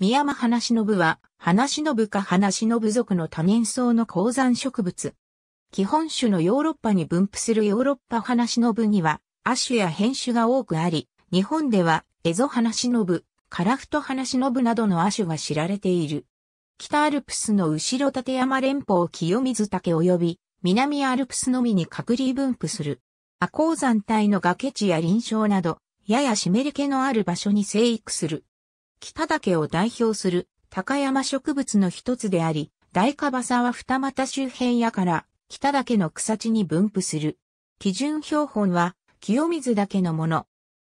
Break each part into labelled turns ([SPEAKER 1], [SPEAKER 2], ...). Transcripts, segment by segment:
[SPEAKER 1] 宮山花忍は、花忍か花忍属の多年草の鉱山植物。基本種のヨーロッパに分布するヨーロッパ花忍には、亜種や変種が多くあり、日本では、エゾ花忍、カラフト花忍などの亜種が知られている。北アルプスの後ろ立山連峰清水岳及び、南アルプスのみに隔離分布する。阿鉱山帯の崖地や林床など、やや湿り気のある場所に生育する。北岳を代表する高山植物の一つであり、大カバサは二股周辺やから北岳の草地に分布する。基準標本は清水岳のもの。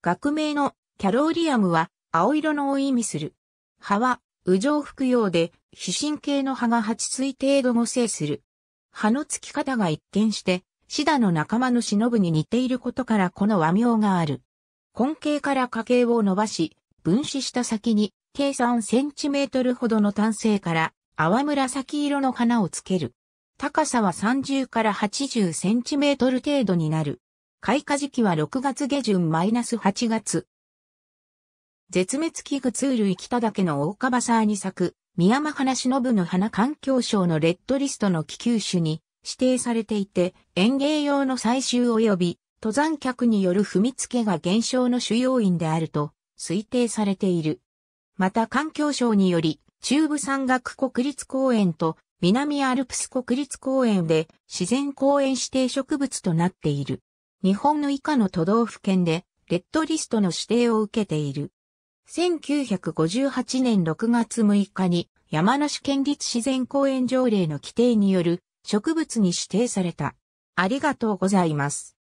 [SPEAKER 1] 学名のキャローリアムは青色のを意味する。葉は右上服用で、皮神経の葉が8対程度も生する。葉の付き方が一見して、シダの仲間の忍に似ていることからこの和名がある。根茎から花茎を伸ばし、分子した先に、計3センチメートルほどの単性から淡紫色の花をつける。高さは30から80センチメートル程度になる。開花時期は6月下旬マイナス8月。絶滅危惧ツール生きただけのオオカバサーに咲く、宮間花忍の花環境省のレッドリストの気球種に指定されていて、園芸用の採集及び登山客による踏みつけが減少の主要因であると推定されている。また環境省により、中部山岳国立公園と南アルプス国立公園で自然公園指定植物となっている。日本の以下の都道府県でレッドリストの指定を受けている。1958年6月6日に山梨県立自然公園条例の規定による植物に指定された。ありがとうございます。